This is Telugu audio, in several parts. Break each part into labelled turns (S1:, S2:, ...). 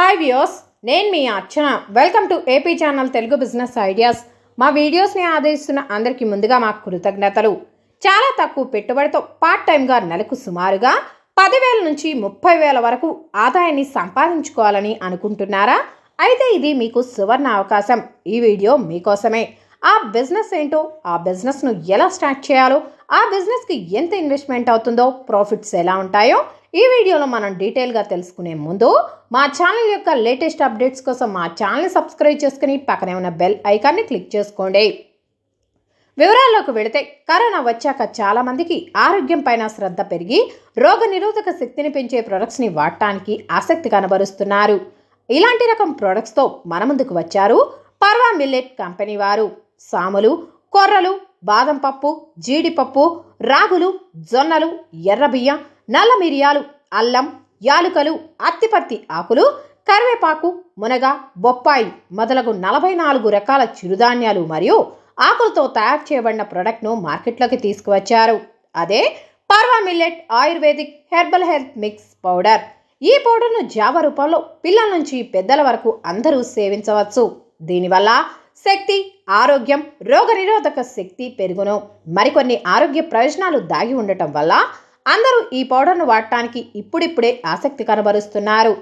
S1: హాయ్ వ్యూస్ నేను మీ Archana welcome to AP channel Telugu business ideas మా వీడియోస్ని ఆదరిస్తున్న అందరికీ ముందుగా మా కృతజ్ఞతలు చాలా తక్కువ పెట్టుబడితో పార్ట్ టైంగా నెలకు సుమారుగా పదివేల నుంచి ముప్పై వేల వరకు ఆదాయాన్ని సంపాదించుకోవాలని అనుకుంటున్నారా అయితే ఇది మీకు సువర్ణ అవకాశం ఈ వీడియో మీకోసమే ఆ బిజినెస్ ఏంటో ఆ బిజినెస్ను ఎలా స్టార్ట్ చేయాలో ఆ బిజినెస్కి ఎంత ఇన్వెస్ట్మెంట్ అవుతుందో ప్రాఫిట్స్ ఎలా ఉంటాయో ఈ వీడియోలో మనం డీటెయిల్గా తెలుసుకునే ముందు మా ఛానల్ యొక్క లేటెస్ట్ అప్డేట్స్ కోసం మా ఛానల్ని సబ్స్క్రైబ్ చేసుకుని పక్కనే ఉన్న బెల్ ఐకాన్ని క్లిక్ చేసుకోండి వివరాల్లోకి వెళితే కరోనా వచ్చాక చాలామందికి ఆరోగ్యం పైన శ్రద్ధ పెరిగి రోగ నిరోధక శక్తిని పెంచే ప్రొడక్ట్స్ని వాడటానికి ఆసక్తి కనబరుస్తున్నారు ఇలాంటి రకం ప్రొడక్ట్స్తో మన ముందుకు వచ్చారు పర్వా మిల్లెట్ కంపెనీ వారు సాములు కొర్రలు బాదం పప్పు జీడిపప్పు రాగులు జొన్నలు ఎర్రబియ్యం నల్ల మిరియాలు అల్లం యాలుకలు అత్తిపత్తి ఆకులు కరివేపాకు మునగ బొప్పాయి మొదలగు నలభై నాలుగు రకాల చిరుధాన్యాలు మరియు ఆకులతో తయారు చేయబడిన ప్రొడక్ట్ను మార్కెట్లోకి తీసుకువచ్చారు అదే Parva millet ayurvedic herbal health mix powder ఈ పౌడర్ను జావ రూపంలో పిల్లల నుంచి పెద్దల వరకు అందరూ సేవించవచ్చు దీనివల్ల శక్తి ఆరోగ్యం రోగనిరోధక శక్తి పెరుగును మరికొన్ని ఆరోగ్య ప్రయోజనాలు దాగి ఉండటం వల్ల అందరూ ఈ పౌడర్ను వాడటానికి ఇప్పుడిప్పుడే ఆసక్తి కనబరుస్తున్నారు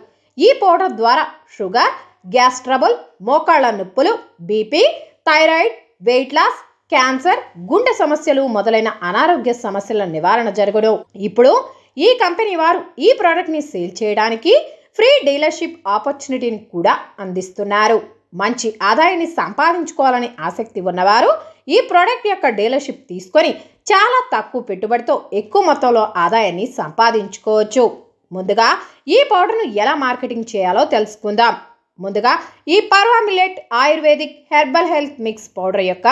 S1: ఈ పౌడర్ ద్వారా షుగర్ గ్యాస్ ట్రబుల్ మోకాళ్ళ నొప్పులు BP thyroid weight loss cancer గుండె సమస్యలు మొదలైన అనారోగ్య సమస్యల నివారణ జరుగును ఇప్పుడు ఈ కంపెనీ వారు ఈ ప్రోడక్ట్ని సేల్ చేయడానికి ఫ్రీ డీలర్షిప్ ఆపర్చునిటీని కూడా అందిస్తున్నారు మంచి ఆదాయాన్ని సంపాదించుకోవాలని ఆసక్తి ఉన్నవారు ఈ ప్రోడక్ట్ యొక్క డీలర్షిప్ తీసుకొని చాలా తక్కువ పెట్టుబడితో ఎక్కువ మొత్తంలో ఆదాయాన్ని సంపాదించుకోవచ్చు ముందుగా ఈ పౌడర్ను ఎలా మార్కెటింగ్ చేయాలో తెలుసుకుందాం ముందుగా ఈ Parva millet ayurvedic herbal health mix powder యొక్క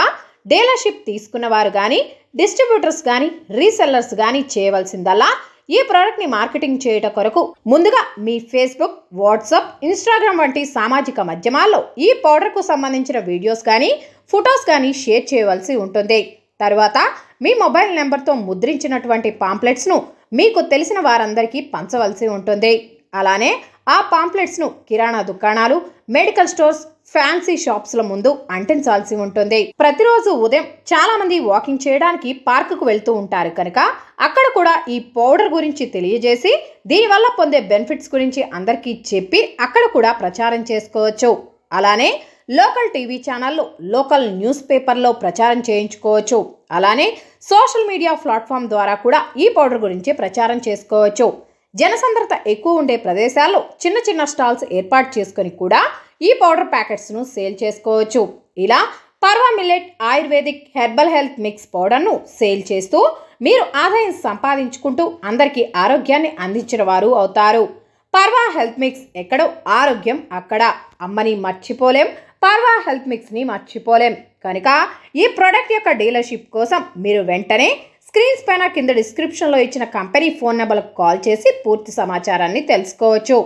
S1: డీలర్షిప్ తీసుకున్నవారు కానీ డిస్ట్రిబ్యూటర్స్ కానీ రీసెల్లర్స్ కానీ చేయవలసిందల్లా ఈ ప్రోడక్ట్ని మార్కెటింగ్ చేయట కొరకు ముందుగా మీ ఫేస్బుక్ వాట్సాప్ ఇన్స్టాగ్రామ్ వంటి సామాజిక మాధ్యమాల్లో ఈ పౌడర్కు సంబంధించిన వీడియోస్ కానీ ఫొటోస్ కానీ షేర్ చేయవలసి ఉంటుంది తర్వాత మీ మొబైల్ నెంబర్తో ముద్రించినటువంటి పాంప్లెట్స్ను మీకు తెలిసిన వారందరికీ పంచవలసి ఉంటుంది అలానే ఆ పాంప్లెట్స్ను కిరాణా దుకాణాలు మెడికల్ స్టోర్స్ ఫ్యాన్సీ షాప్స్ల ముందు అంటించాల్సి ఉంటుంది ప్రతిరోజు ఉదయం చాలామంది వాకింగ్ చేయడానికి పార్కుకు వెళ్తూ ఉంటారు కనుక అక్కడ కూడా ఈ పౌడర్ గురించి తెలియజేసి దీనివల్ల పొందే బెనిఫిట్స్ గురించి అందరికీ చెప్పి అక్కడ కూడా ప్రచారం చేసుకోవచ్చు అలానే లోకల్ టీవీ ఛానల్లో లోకల్ న్యూస్ పేపర్లో ప్రచారం చేయించుకోవచ్చు అలానే సోషల్ మీడియా ప్లాట్ఫామ్ ద్వారా కూడా ఈ పౌడర్ గురించి ప్రచారం చేసుకోవచ్చు జనసంద్రత ఎక్కువ ఉండే ప్రదేశాల్లో చిన్న చిన్న స్టాల్స్ ఏర్పాటు చేసుకొని కూడా ఈ పౌడర్ ప్యాకెట్స్ను సేల్ చేసుకోవచ్చు ఇలా Parva millet ayurvedic herbal health mix పౌడర్ను సేల్ చేస్తూ మీరు ఆదాయం సంపాదించుకుంటూ అందరికీ ఆరోగ్యాన్ని అందించిన వారు అవుతారు పర్వా హెల్త్ మిక్స్ ఎక్కడో ఆరోగ్యం అక్కడ అమ్మని మర్చిపోలేం పర్వా హెల్త్ మిక్స్ని మర్చిపోలేం కనుక ఈ ప్రోడక్ట్ యొక్క డీలర్షిప్ కోసం మీరు వెంటనే స్క్రీన్స్ పైన కింద డిస్క్రిప్షన్లో ఇచ్చిన కంపెనీ ఫోన్ నెంబర్కు కాల్ చేసి పూర్తి సమాచారాన్ని తెలుసుకోవచ్చు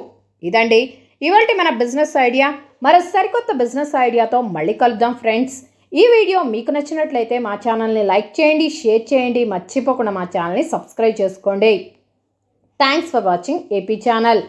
S1: ఇదండి ఇవాళ మన బిజినెస్ ఐడియా మరో సరికొత్త బిజినెస్ ఐడియాతో మళ్ళీ కలుద్దాం ఫ్రెండ్స్ ఈ వీడియో మీకు నచ్చినట్లయితే మా ఛానల్ని లైక్ చేయండి షేర్ చేయండి మర్చిపోకుండా మా ఛానల్ని సబ్స్క్రైబ్ చేసుకోండి thanks for watching AP channel